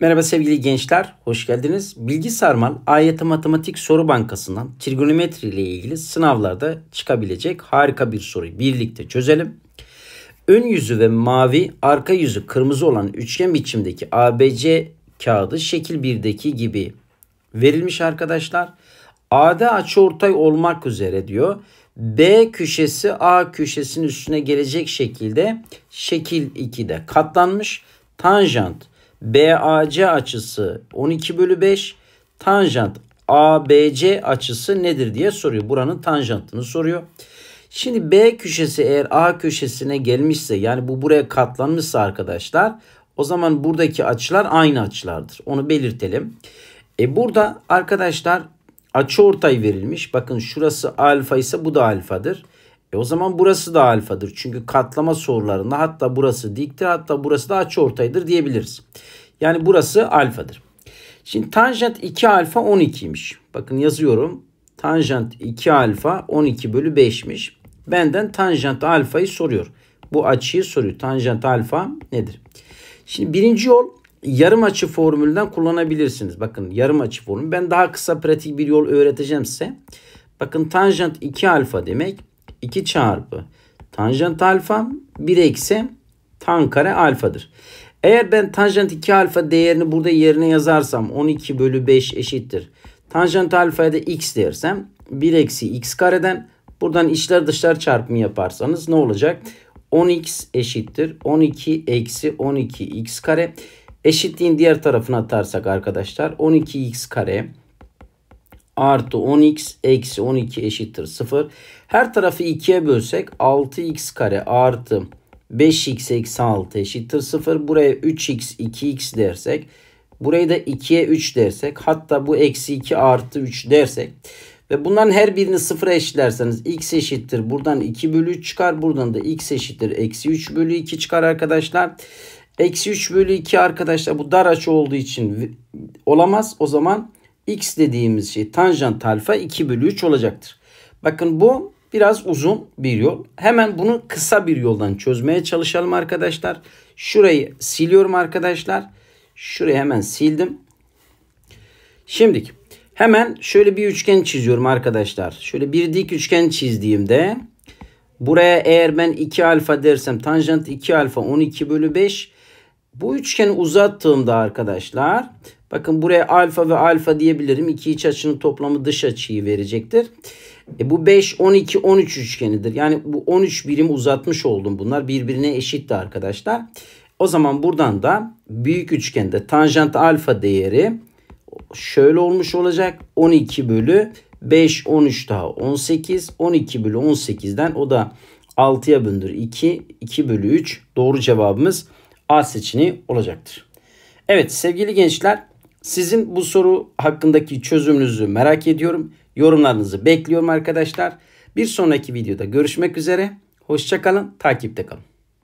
Merhaba sevgili gençler, hoş geldiniz. Bilgi Sarman, AYT Matematik Soru Bankası'ndan trigonometri ile ilgili sınavlarda çıkabilecek harika bir soruyu birlikte çözelim. Ön yüzü ve mavi, arka yüzü kırmızı olan üçgen biçimdeki ABC kağıdı şekil 1'deki gibi verilmiş arkadaşlar. AD açıortay olmak üzere diyor. B köşesi A köşesinin üstüne gelecek şekilde şekil 2'de katlanmış. Tanjant BAC açısı 12 bölü 5 tanjant ABC açısı nedir diye soruyor. Buranın tanjantını soruyor. Şimdi B köşesi eğer A köşesine gelmişse yani bu buraya katlanmışsa arkadaşlar o zaman buradaki açılar aynı açılardır. Onu belirtelim. E burada arkadaşlar açı ortay verilmiş. Bakın şurası alfa ise bu da alfadır. E o zaman burası da alfadır. Çünkü katlama sorularında hatta burası diktir hatta burası da açıortaydır diyebiliriz. Yani burası alfadır. Şimdi tanjant 2 alfa 12'ymiş. Bakın yazıyorum. Tanjant 2 alfa 12 bölü 5'miş. Benden tanjant alfayı soruyor. Bu açıyı soruyor. Tanjant alfa nedir? Şimdi birinci yol yarım açı formülünden kullanabilirsiniz. Bakın yarım açı formülü. Ben daha kısa pratik bir yol öğreteceğim size. Bakın tanjant 2 alfa demek 2 çarpı tanjant alfa 1 eksi tan kare alfadır. Eğer ben tanjant 2 alfa değerini burada yerine yazarsam 12 bölü 5 eşittir. Tanjant alfaya da x dersem 1 eksi x kareden buradan içler dışlar çarpımı yaparsanız ne olacak? 10x eşittir 12 eksi 12x kare. Eşitliğin diğer tarafına atarsak arkadaşlar 12x kare artı 10x eksi 12 eşittir 0. Her tarafı 2'ye bölsek 6x kare artı 5x eksi 6 eşittir 0. Buraya 3x 2x dersek burayı da 2'ye 3 dersek hatta bu eksi 2 artı 3 dersek ve bunların her birini sıfıra eşitlerseniz x eşittir buradan 2 bölü 3 çıkar. Buradan da x eşittir eksi 3 bölü 2 çıkar arkadaşlar. Eksi 3 bölü 2 arkadaşlar bu dar açı olduğu için olamaz. O zaman x dediğimiz şey tanjant alfa 2 bölü 3 olacaktır. Bakın bu biraz uzun bir yol. Hemen bunu kısa bir yoldan çözmeye çalışalım arkadaşlar. Şurayı siliyorum arkadaşlar. Şurayı hemen sildim. Şimdi hemen şöyle bir üçgen çiziyorum arkadaşlar. Şöyle bir dik üçgen çizdiğimde buraya eğer ben 2 alfa dersem tanjant 2 alfa 12 bölü 5 bu üçgeni uzattığımda arkadaşlar Bakın buraya alfa ve alfa diyebilirim. İki iç açının toplamı dış açıyı verecektir. E bu 5, 12, 13 üçgenidir. Yani bu 13 birim uzatmış oldum bunlar. Birbirine eşitti arkadaşlar. O zaman buradan da büyük üçgende tanjant alfa değeri şöyle olmuş olacak. 12 bölü 5, 13 daha 18. 12 bölü 18'den o da 6'ya bölünür. 2, 2 bölü 3 doğru cevabımız A seçeneği olacaktır. Evet sevgili gençler sizin bu soru hakkındaki çözümünüzü merak ediyorum. Yorumlarınızı bekliyorum arkadaşlar. Bir sonraki videoda görüşmek üzere. Hoşçakalın, takipte kalın.